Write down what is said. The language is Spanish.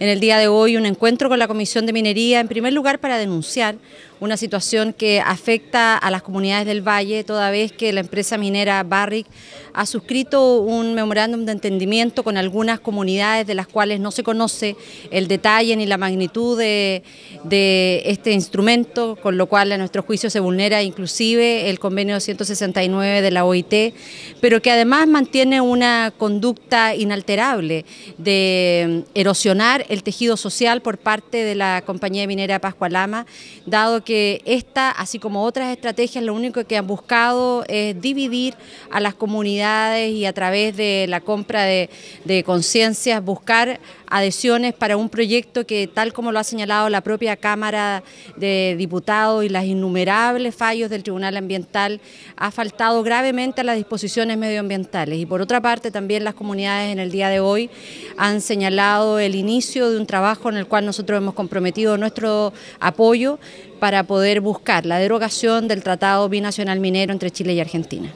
en el día de hoy un encuentro con la Comisión de Minería, en primer lugar para denunciar una situación que afecta a las comunidades del Valle, toda vez que la empresa minera Barrick ha suscrito un memorándum de entendimiento con algunas comunidades de las cuales no se conoce el detalle ni la magnitud de, este instrumento, con lo cual a nuestro juicio se vulnera inclusive el convenio 169 de la OIT, pero que además mantiene una conducta inalterable de erosionar el tejido social por parte de la compañía minera Pascualama, dado que que esta, así como otras estrategias, lo único que han buscado es dividir a las comunidades y a través de la compra de, de conciencias, buscar adhesiones para un proyecto que, tal como lo ha señalado la propia Cámara de Diputados y las innumerables fallos del Tribunal Ambiental, ha faltado gravemente a las disposiciones medioambientales. Y por otra parte, también las comunidades en el día de hoy han señalado el inicio de un trabajo en el cual nosotros hemos comprometido nuestro apoyo para poder buscar la derogación del Tratado Binacional Minero entre Chile y Argentina.